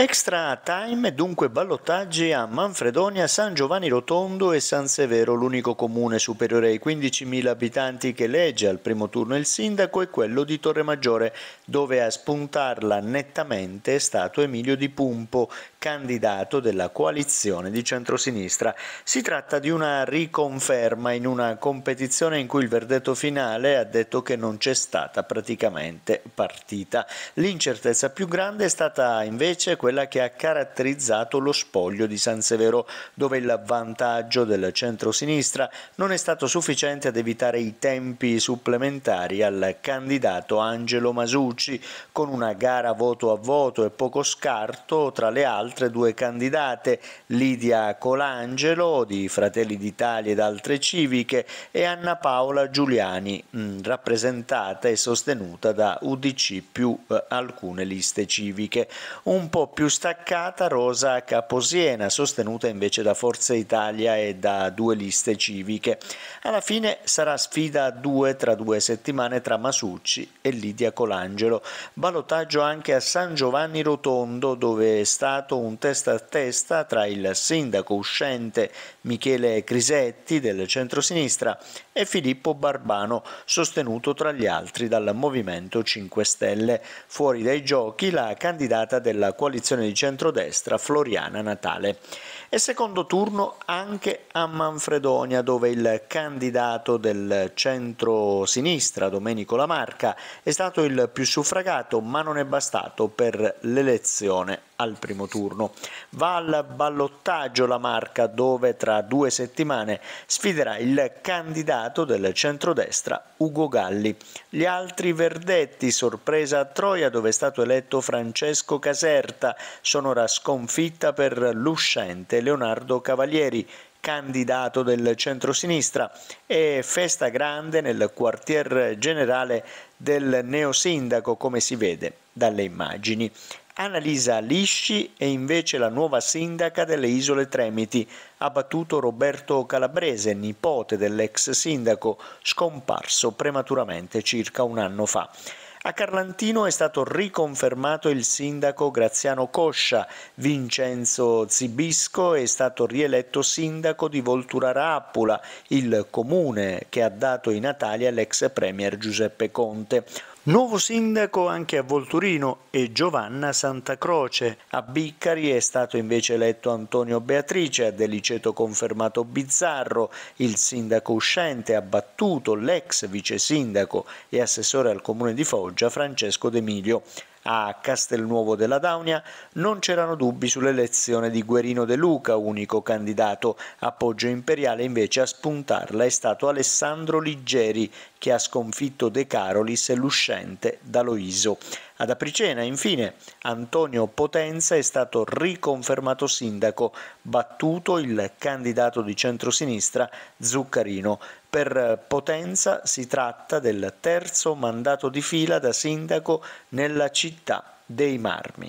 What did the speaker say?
Extra time dunque ballottaggi a Manfredonia, San Giovanni Rotondo e San Severo, l'unico comune superiore ai 15.000 abitanti che legge al primo turno il sindaco è quello di Torre Maggiore, dove a spuntarla nettamente è stato Emilio Di Pumpo, candidato della coalizione di centrosinistra. Si tratta di una riconferma in una competizione in cui il verdetto finale ha detto che non c'è stata praticamente partita. L'incertezza più grande è stata invece quella quella che ha caratterizzato lo spoglio di San Severo, dove il vantaggio del centro-sinistra non è stato sufficiente ad evitare i tempi supplementari al candidato Angelo Masucci, con una gara voto a voto e poco scarto tra le altre due candidate, Lidia Colangelo di Fratelli d'Italia ed altre civiche e Anna Paola Giuliani, mm, rappresentata e sostenuta da UDC più eh, alcune liste civiche. Un po' più staccata Rosa Caposiena, sostenuta invece da Forza Italia e da due liste civiche. Alla fine sarà sfida a due tra due settimane tra Masucci e Lidia Colangelo. Balotaggio anche a San Giovanni Rotondo, dove è stato un testa a testa tra il sindaco uscente Michele Crisetti del centro-sinistra e Filippo Barbano, sostenuto tra gli altri dal Movimento 5 Stelle. Fuori dai giochi la candidata della coalizione dell'associazione di centrodestra Floriana Natale. E secondo turno anche a Manfredonia, dove il candidato del centro-sinistra, Domenico Lamarca, è stato il più suffragato, ma non è bastato per l'elezione al primo turno. Va al ballottaggio la Marca dove tra due settimane sfiderà il candidato del centrodestra Ugo Galli. Gli altri verdetti, sorpresa a Troia dove è stato eletto Francesco Caserta, sono ora sconfitta per l'uscente Leonardo Cavalieri candidato del centro-sinistra e festa grande nel quartier generale del neosindaco come si vede dalle immagini. Annalisa Lisci è invece la nuova sindaca delle Isole Tremiti, ha battuto Roberto Calabrese, nipote dell'ex sindaco, scomparso prematuramente circa un anno fa. A Carlantino è stato riconfermato il sindaco Graziano Coscia, Vincenzo Zibisco è stato rieletto sindaco di Volturara Appula, il comune che ha dato i natali all'ex premier Giuseppe Conte. Nuovo sindaco anche a Volturino e Giovanna Santacroce. A Biccari è stato invece eletto Antonio Beatrice, a Deliceto confermato Bizzarro, il sindaco uscente ha battuto l'ex vice sindaco e assessore al comune di Foggia Francesco D'Emilio. A Castelnuovo della Daunia non c'erano dubbi sull'elezione di Guerino De Luca, unico candidato. Appoggio imperiale invece a spuntarla è stato Alessandro Liggeri, che ha sconfitto De Carolis l'uscente da Loiso. Ad Apricena, infine, Antonio Potenza è stato riconfermato sindaco, battuto il candidato di centrosinistra Zuccarino. Per Potenza si tratta del terzo mandato di fila da sindaco nella città dei marmi.